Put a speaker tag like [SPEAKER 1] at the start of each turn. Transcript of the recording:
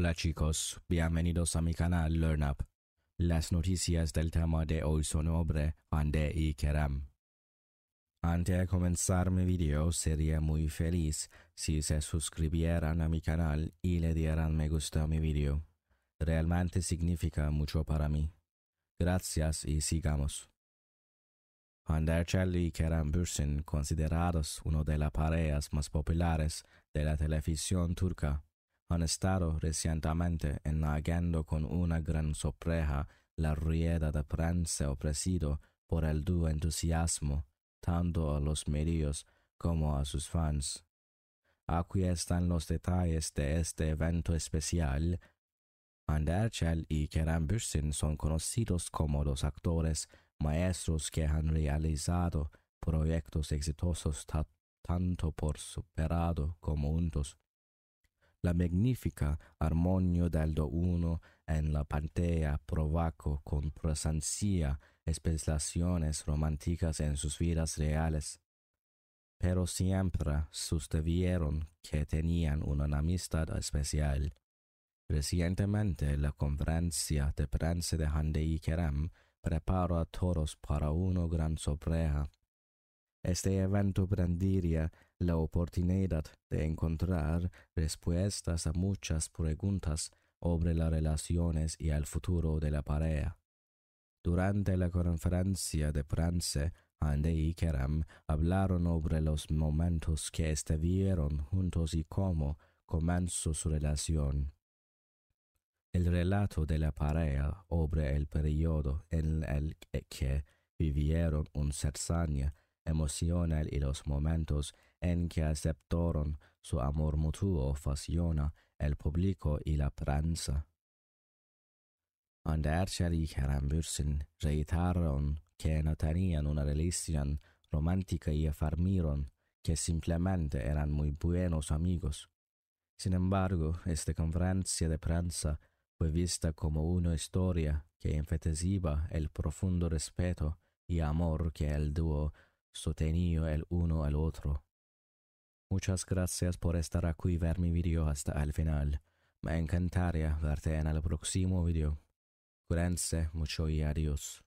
[SPEAKER 1] Hola chicos, bienvenidos a mi canal LearnUp. Up. Las noticias del tema de hoy son sobre Hande y Kerem. Antes de comenzar mi video, sería muy feliz si se suscribieran a mi canal y le dieran me gusta a mi video. Realmente significa mucho para mí. Gracias y sigamos. Erçel y Kerem Bursin, considerados uno de las parejas más populares de la televisión turca, han estado recientemente enlaguando con una gran sorpresa la rueda de prensa ofrecido por el duro entusiasmo, tanto a los medios como a sus fans. Aquí están los detalles de este evento especial. Anderchel y Kerem son conocidos como los actores maestros que han realizado proyectos exitosos tanto por superado como juntos la magnífica armonio del do uno en la pantea provaco con presencia especulaciones románticas en sus vidas reales. Pero siempre sostuvieron que tenían una amistad especial. Recientemente la conferencia de prensa de Handei Kerem preparó a todos para una gran sorpresa. Este evento prendiría la oportunidad de encontrar respuestas a muchas preguntas sobre las relaciones y el futuro de la pareja. Durante la conferencia de prensa, Andy y Kerem hablaron sobre los momentos que estuvieron juntos y cómo comenzó su relación. El relato de la pareja sobre el periodo en el que vivieron un emocional y los momentos en que aceptaron su amor mutuo fasciona, el público y la prensa. Andercher y Herrenbürsten reiteraron que no tenían una relación romántica y afirmaron que simplemente eran muy buenos amigos. Sin embargo, esta conferencia de prensa fue vista como una historia que enfatizaba el profundo respeto y amor que el dúo sostenido el uno al otro. Muchas gracias por estar aquí y ver mi video hasta el final. Me encantaría verte en el próximo video. Cuídense mucho y adiós.